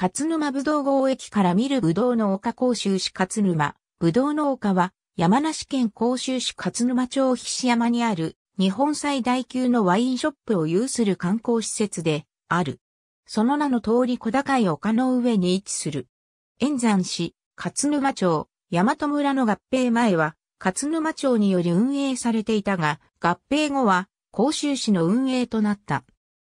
勝沼ぶどう郷駅から見るぶどうの丘甲州市勝沼。ぶどうの丘は山梨県甲州市勝沼町菱山にある日本最大級のワインショップを有する観光施設である。その名の通り小高い丘の上に位置する。円山市、勝沼町、大和村の合併前は勝沼町により運営されていたが、合併後は甲州市の運営となった。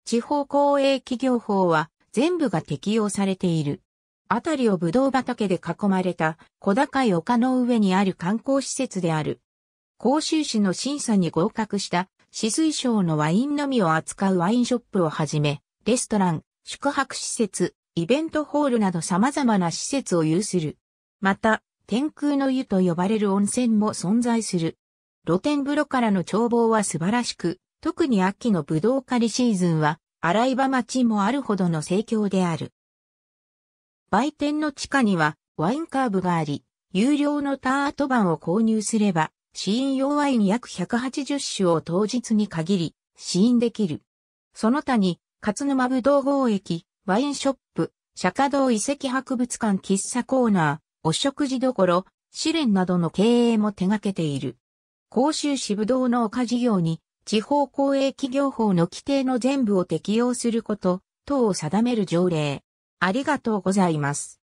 地方公営企業法は全部が適用されている。あたりをぶどう畑で囲まれた小高い丘の上にある観光施設である。甲州市の審査に合格した止水省のワインのみを扱うワインショップをはじめ、レストラン、宿泊施設、イベントホールなど様々な施設を有する。また、天空の湯と呼ばれる温泉も存在する。露天風呂からの眺望は素晴らしく、特に秋の武道狩りシーズンは洗い場町もあるほどの盛況である。売店の地下にはワインカーブがあり、有料のタート版を購入すれば、試飲用ワイン約180種を当日に限り、試飲できる。その他に、勝沼ぶどう郷駅、ワインショップ、釈迦堂遺跡博物館喫茶コーナー、お食事処、試練などの経営も手掛けている。甲州市ぶどうの丘事業に地方公営企業法の規定の全部を適用すること等を定める条例。ありがとうございます。